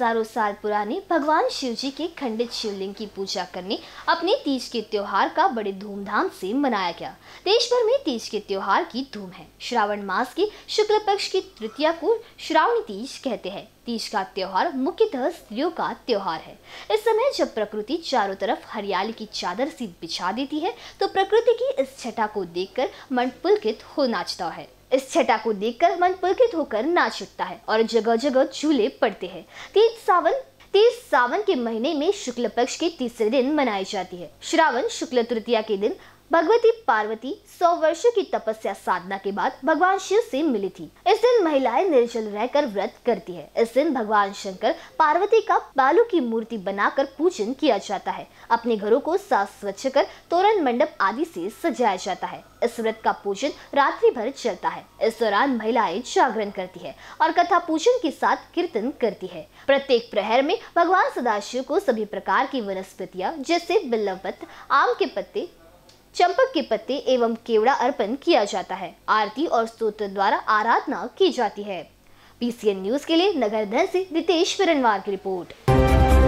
हजारों साल पुराने भगवान शिव जी के खंडित शिवलिंग की पूजा करने अपने तीज के त्योहार का बड़े धूमधाम से मनाया गया देश भर में तीज के त्योहार की धूम है श्रावण मास के शुक्ल पक्ष की तृतीया को श्रावणी तीज कहते हैं तीज का त्योहार मुख्यतः स्त्रियों का त्योहार है इस समय जब प्रकृति चारों तरफ हरियाली की चादर सी बिछा देती है तो प्रकृति की इस छटा को देखकर मन पुलकित हो नाचता है इस छटा को देखकर मन पुलकित होकर नाच उठता है और जगह जगह झूले पड़ते हैं तीज सावन तीस सावन के महीने में शुक्ल पक्ष के तीसरे दिन मनाई जाती है श्रावण शुक्ल तृतीया के दिन भगवती पार्वती सौ वर्षों की तपस्या साधना के बाद भगवान शिव से मिली थी इस दिन महिलाएं निर्जल रहकर व्रत करती है इस दिन भगवान शंकर पार्वती का बालू की मूर्ति बनाकर पूजन किया जाता है अपने घरों को साफ स्वच्छ कर तोरण मंडप आदि से सजाया जाता है इस व्रत का पूजन रात्रि भर चलता है इस दौरान महिलाएं जागरण करती है और कथा पूजन के साथ कीर्तन करती है प्रत्येक प्रहर में भगवान सदाशिव को सभी प्रकार की वनस्पतियाँ जैसे बिल्लवत आम के पत्ते चंपक के पत्ते एवं केवड़ा अर्पण किया जाता है आरती और स्तोत्र द्वारा आराधना की जाती है पीसीएन न्यूज के लिए नगर धन से रितेश फिरनवार की रिपोर्ट